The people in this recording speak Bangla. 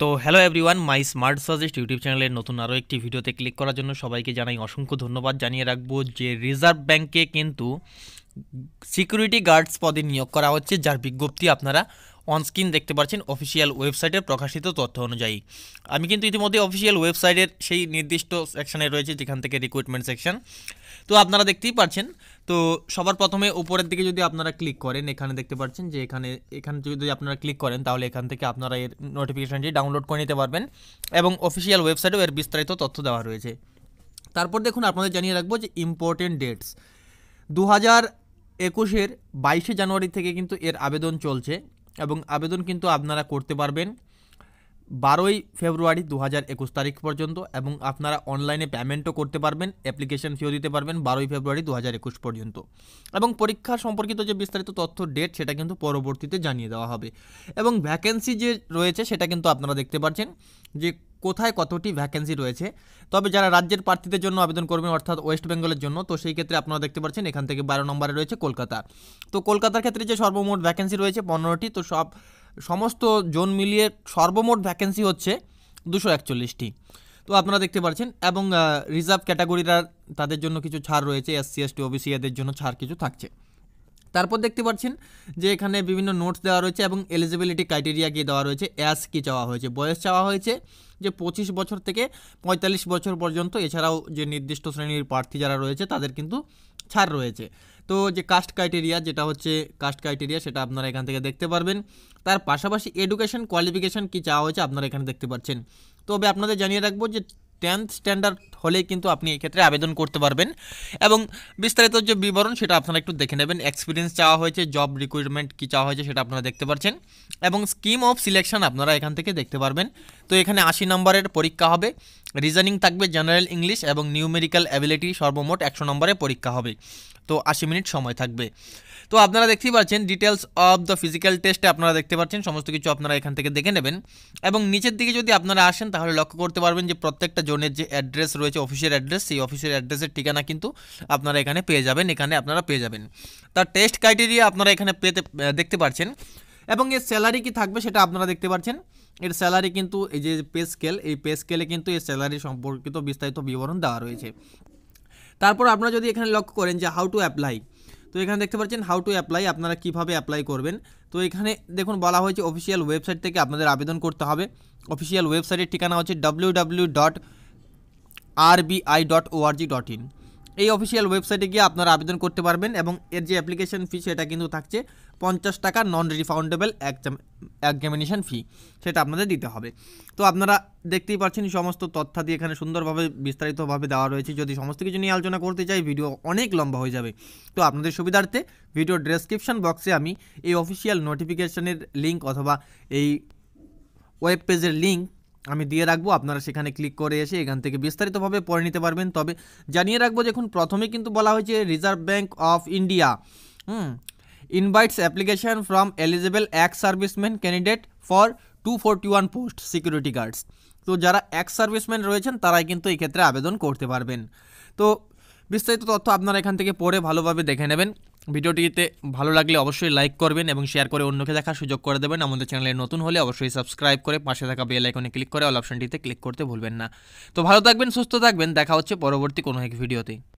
তো hello everyone my smart suggest YouTube চ্যানেলের নতুন আরও একটি ভিডিওতে ক্লিক করার জন্য সবাইকে জানাই অসংখ্য ধন্যবাদ জানিয়ে রাখবো যে রিজার্ভ ব্যাংকে কিন্তু সিকিউরিটি গার্ডস পদে নিয়োগ করা হচ্ছে যার বিজ্ঞপ্তি আপনারা অনস্ক্রিন দেখতে পাচ্ছেন অফিসিয়াল ওয়েবসাইটের প্রকাশিত তথ্য অনুযায়ী আমি কিন্তু ইতিমধ্যে অফিসিয়াল ওয়েবসাইটের সেই নির্দিষ্ট সেকশানে রয়েছে যেখান থেকে রিক্রুটমেন্ট সেকশন তো আপনারা দেখতেই পাচ্ছেন তো সবার প্রথমে উপরের দিকে যদি আপনারা ক্লিক করেন এখানে দেখতে পাচ্ছেন যে এখানে এখানে যদি আপনারা ক্লিক করেন তাহলে এখান থেকে আপনারা এর নোটিফিকেশানটি ডাউনলোড করে নিতে পারবেন এবং অফিসিয়াল ওয়েবসাইটেও এর বিস্তারিত তথ্য দেওয়া রয়েছে তারপর দেখুন আপনাদের জানিয়ে রাখবো যে ইম্পর্টেন্ট ডেটস দু হাজার একুশের বাইশে জানুয়ারি থেকে কিন্তু এর আবেদন চলছে এবং আবেদন কিন্তু আপনারা করতে পারবেন বারোই ফেব্রুয়ারি দু হাজার একুশ তারিখ পর্যন্ত এবং আপনারা অনলাইনে পেমেন্টও করতে পারবেন অ্যাপ্লিকেশন ফিও দিতে পারবেন বারোই ফেব্রুয়ারি দু হাজার একুশ পর্যন্ত এবং পরীক্ষা সম্পর্কিত যে বিস্তারিত তথ্য ডেট সেটা কিন্তু পরবর্তীতে জানিয়ে দেওয়া হবে এবং ভ্যাকেন্সি যে রয়েছে সেটা কিন্তু আপনারা দেখতে পাচ্ছেন যে কোথায় কতটি ভ্যাকেন্সি রয়েছে তবে যারা রাজ্যের প্রার্থীদের জন্য আবেদন করবেন অর্থাৎ ওয়েস্ট বেঙ্গলের জন্য তো সেই ক্ষেত্রে আপনারা দেখতে পাচ্ছেন এখান থেকে বারো নম্বরে রয়েছে কলকাতা তো কলকাতার ক্ষেত্রে যে সর্বমোট ভ্যাকেন্সি রয়েছে পনেরোটি তো সব সমস্ত জোন মিলিয়ে সর্বমোট ভ্যাকেন্সি হচ্ছে দুশো একচল্লিশটি তো আপনারা দেখতে পাচ্ছেন এবং রিজার্ভ ক্যাটাগরিরা তাদের জন্য কিছু ছাড় রয়েছে এসসি এসটি ওবিসি এদের জন্য ছাড় কিছু থাকছে তারপর দেখতে পাচ্ছেন যে এখানে বিভিন্ন নোটস দেওয়া রয়েছে এবং এলিজিবিলিটি ক্রাইটেরিয়া কি দেওয়া রয়েছে অ্যাস কি চাওয়া হয়েছে বয়স চাওয়া হয়েছে যে পঁচিশ বছর থেকে পঁয়তাল্লিশ বছর পর্যন্ত এছাড়াও যে নির্দিষ্ট শ্রেণীর প্রার্থী যারা রয়েছে তাদের কিন্তু ছাড় রয়েছে তো যে কাস্ট ক্রাইটেরিয়া যেটা হচ্ছে কাস্ট ক্রাইটেরিয়া সেটা আপনারা এখান থেকে দেখতে পারবেন তার পাশাপাশি এডুকেশন কোয়ালিফিকেশান কী চাওয়া হয়েছে আপনারা এখানে দেখতে পাচ্ছেন তবে আপনাদের জানিয়ে রাখবো যে টেন্থ স্ট্যান্ডার্ড হলে কিন্তু আপনি এক্ষেত্রে আবেদন করতে পারবেন এবং বিস্তারিত যে বিবরণ সেটা আপনারা একটু দেখে নেবেন এক্সপিরিয়েন্স চাওয়া হয়েছে জব রিকোয়ারমেন্ট কী চাওয়া হয়েছে সেটা আপনারা দেখতে পাচ্ছেন এবং স্কিম অফ সিলেকশন আপনারা এখান থেকে দেখতে পারবেন তো এখানে আশি নম্বরের পরীক্ষা হবে রিজনিং থাকবে জেনারেল ইংলিশ এবং নিউমেরিক্যাল অ্যাবিলিটি সর্বমোট একশো নম্বরের পরীক্ষা হবে তো আশি মিনিট সময় থাকবে তো আপনারা দেখতেই পাচ্ছেন ডিটেলস অফ দ্য ফিজিক্যাল টেস্টে আপনারা দেখতে পাচ্ছেন সমস্ত কিছু আপনারা এখান থেকে দেখে নেবেন এবং নিচের দিকে যদি আপনারা আসেন তাহলে লক্ষ্য করতে পারবেন যে প্রত্যেকটা জোনের যে অ্যাড্রেস রয়েছে অফিসের অ্যাড্রেস সেই অফিসের অ্যাড্রেসের ঠিকানা কিন্তু আপনারা এখানে পেয়ে যাবেন এখানে আপনারা পেয়ে যাবেন তার টেস্ট ক্রাইটেরিয়া আপনারা এখানে পেতে দেখতে পাচ্ছেন এবং এর স্যালারি কি থাকবে সেটা আপনারা দেখতে পাচ্ছেন এর স্যালারি কিন্তু এই যে পে স্কেল এই পে স্কেলে কিন্তু এর স্যালারি সম্পর্কিত বিস্তারিত বিবরণ দেওয়া রয়েছে তারপর আপনারা যদি এখানে লক্ষ্য করেন যে হাউ টু অ্যাপ্লাই তো এখানে দেখতে পাচ্ছেন হাউ টু অ্যাপ্লাই আপনারা কীভাবে অ্যাপ্লাই করবেন তো এখানে দেখুন বলা হয়েছে অফিসিয়াল ওয়েবসাইট থেকে আপনাদের আবেদন করতে হবে অফিসিয়াল ওয়েবসাইটের ঠিকানা হচ্ছে W W dot RBI dot ORG dot in এই অফিসিয়াল ওয়েবসাইটে গিয়ে আপনারা আবেদন করতে পারবেন এবং এর যে অ্যাপ্লিকেশন ফি সেটা কিন্তু থাকছে পঞ্চাশ টাকা নন রিফাউন্ডেবল এক্সামিনেশান ফি সেটা আপনাদের দিতে হবে তো আপনারা দেখতেই পাচ্ছেন সমস্ত তথ্যাদি এখানে সুন্দরভাবে বিস্তারিতভাবে দেওয়া রয়েছে যদি সমস্ত কিছু নিয়ে আলোচনা করতে চাই ভিডিও অনেক লম্বা হয়ে যাবে তো আপনাদের সুবিধার্থে ভিডিও ডেসক্রিপশন বক্সে আমি এই অফিসিয়াল নোটিফিকেশনের লিঙ্ক অথবা এই ওয়েব পেজের লিঙ্ক আমি দিয়ে রাখবো আপনারা সেখানে ক্লিক করে এসে এখান থেকে বিস্তারিতভাবে পড়ে নিতে পারবেন তবে জানিয়ে রাখবো দেখুন প্রথমে কিন্তু বলা হয়েছে Reserve Bank of India hmm invites application from eligible ex serviceman candidate for two forty one post security guards তো যারা এক সার্ভিসম্যান রয়েছেন তারাই কিন্তু এক্ষেত্রে আবেদন করতে পারবেন তো বিস্তারিত তথ্য আপনারা এখান থেকে পড়ে ভালোভাবে দেখে নেবেন ভিডিওটিতে ভালো লাগলে অবশ্যই লাইক করবেন এবং শেয়ার করে অন্যকে দেখার সুযোগ করে দেবেন আমাদের চ্যানেলে নতুন হলে অবশ্যই সাবস্ক্রাইব করে পাশে থাকা বেল আইকনে ক্লিক করে অল অপশনটিতে ক্লিক করতে ভুলবেন না তো ভালো থাকবেন সুস্থ থাকবেন দেখা হচ্ছে পরবর্তী কোনো এক ভিডিওতে